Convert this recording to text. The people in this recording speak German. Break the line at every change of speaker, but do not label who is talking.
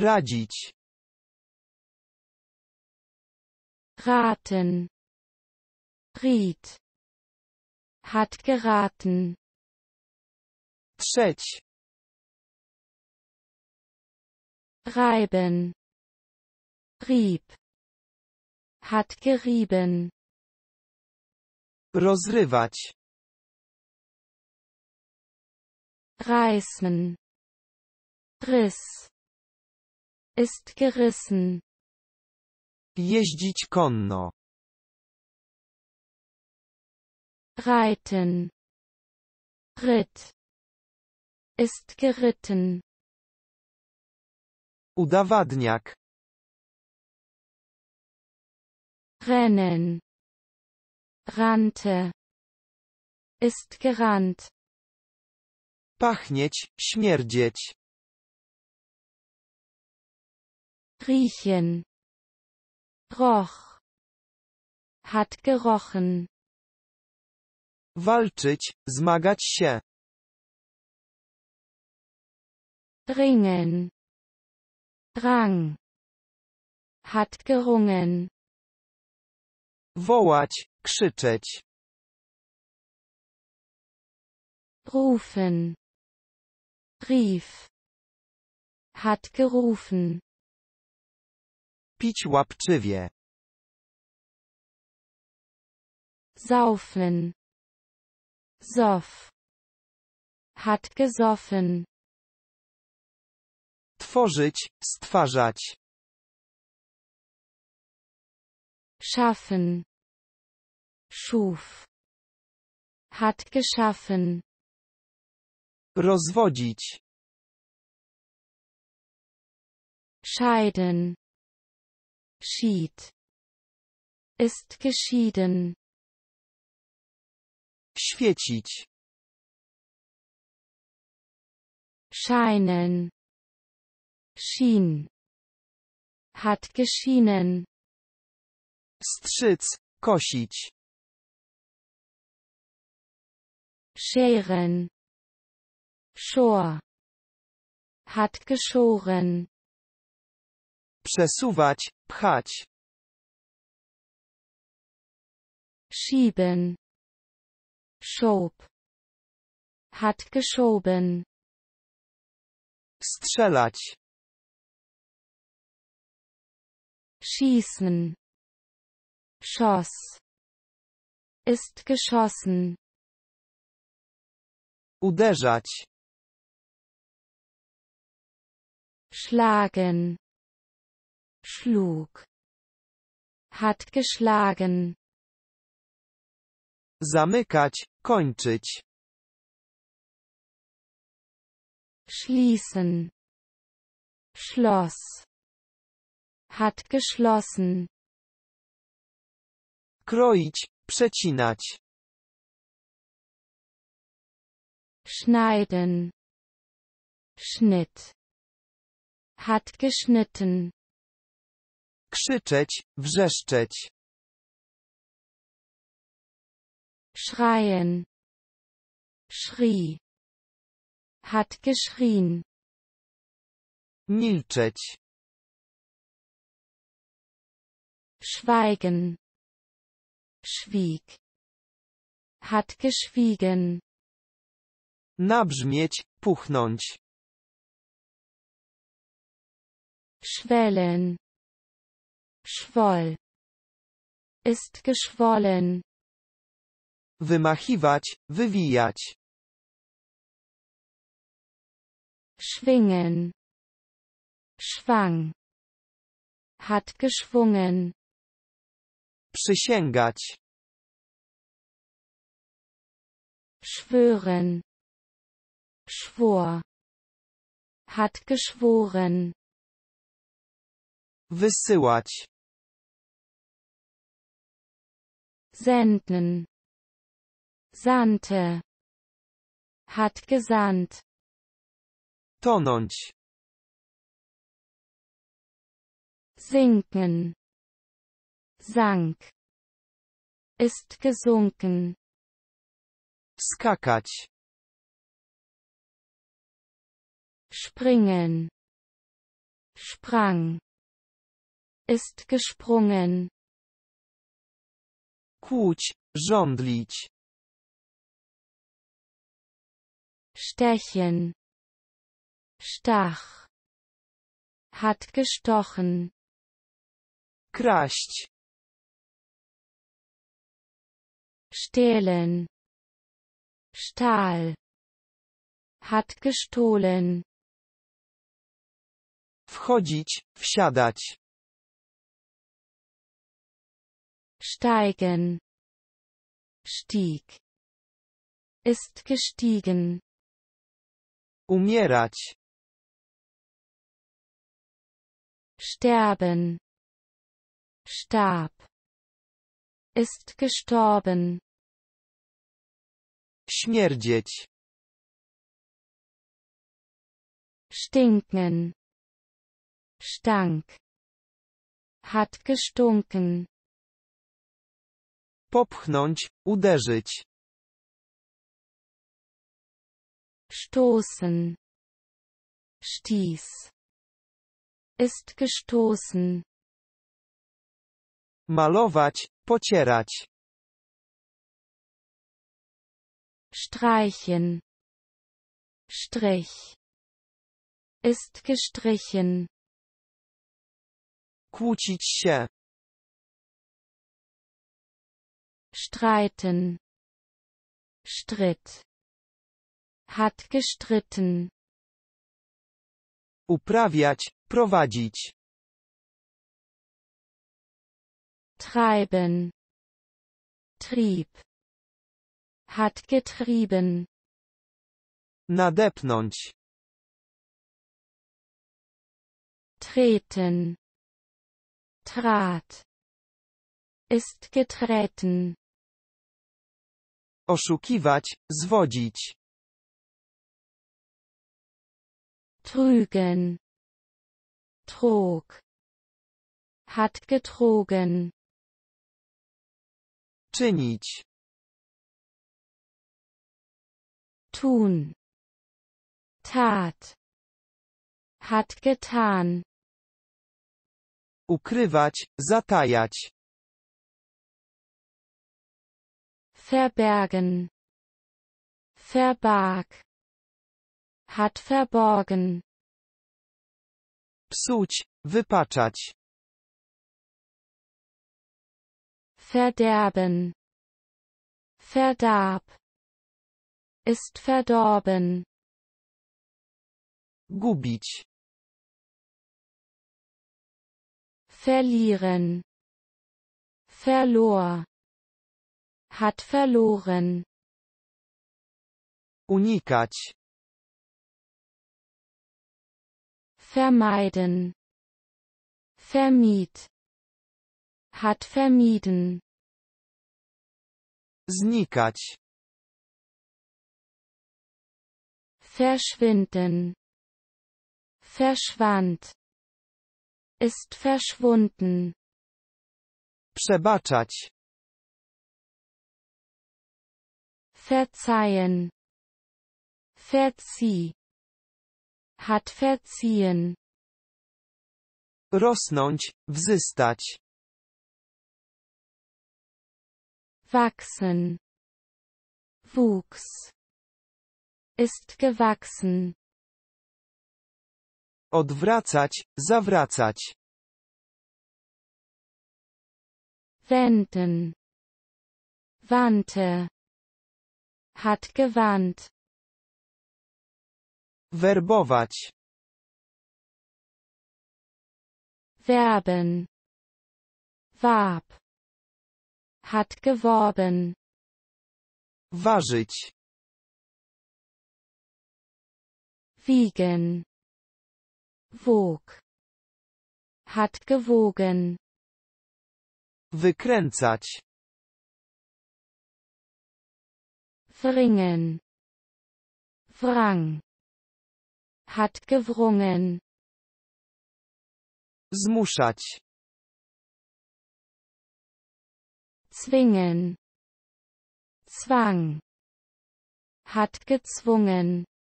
Radzić. Raten. Riet. Hat geraten. Trzeć. Reiben. Rieb. Hat gerieben. Rozrywać. Reißen. Riss. Ist gerissen. Jeździć konno. Reiten. Ritt. Ist geritten. udawadniak, Rennen. rante, Ist gerannt. Pachnieć, śmierdzieć. riechen, roch, hat gerochen, walczyć, zmagać się, ringen, rang, hat gerungen, wołać, krzyczeć, rufen, rief, hat gerufen, Pić łapczywie. Saufen. Sof. Hat gesoffen. Tworzyć, stwarzać. Schaffen. Schuf. Hat geschaffen. Rozwodzić. Scheiden. schied ist geschieden świecić scheinen schien hat geschienen strzyc kosić scheren schor hat geschoren przesuwać Pchać. Schieben. Schob. Hat geschoben. Strzelać. Schießen. Schoss. Ist geschossen. Uderzać. Schlagen schlug, hat geschlagen. Zamykać, kończyć. Schließen. Schloss. Hat geschlossen. Kroić, przecinać. Schneiden. Schnitt. Hat geschnitten. Krzyczeć, wrzeszczeć. Schreien. Schrie. Hat geschrien. Milczeć. Schweigen. Schwieg. Hat geschwiegen. Nabrzmieć, puchnąć. Schwellen. Geschwoll. Ist geschwollen. Wymachiwać, wywijać. Schwingen. Schwang. Hat geschwungen. Przysięgać. Schwören. Schwor. Hat geschworen. Wysyłać. senden, sandte, hat gesandt, tonąć, sinken, sank, ist gesunken, skakać, springen, sprang, ist gesprungen, Kłuć, żądlić. Stechen. Stach. Hat gestochen. Kraść. Stehlen. Stahl. Hat gestohlen. Wchodzić, wsiadać. steigen, stieg, ist gestiegen, umierać, sterben, starb, ist gestorben, śmierdzieć, stinken, stank, hat gestunken, popchnąć, uderzyć. Stoßen. Stieß. Ist gestoßen. Malować, pocierać. Streichen. Strich. Ist gestrichen. Kłócić się. streiten Stritt hat gestritten uprawiać prowadzić treiben trieb hat getrieben nadepnąć treten trat ist getreten Oszukiwać, zwodzić. Trügen. Trog. Hat getrogen. Czynić. Tun. Tat. Hat getan. Ukrywać, zatajać. verbergen, verbarg, hat verborgen, psuć, wypaczać, verderben, verdarb, ist verdorben, gubić, verlieren, verlor, hat verloren. Unikać. Vermeiden. Vermied. Hat vermieden. Znikać. Verschwinden. Verschwand. Ist verschwunden. Przebaczać. verzeihen, verzieh, hat verziehen, rosnąć, wzystać, wachsen, wuchs, ist gewachsen, odwracać, zawracać, wenden, wandte, hat gewarnt. Werbować. Werben. Warb. Hat geworben. Ważyć. Wiegen. Wog. Hat gewogen. Wykręcać. Verringen. Wrang. Hat gewrungen. Zmuszać. Zwingen. Zwang. Hat gezwungen.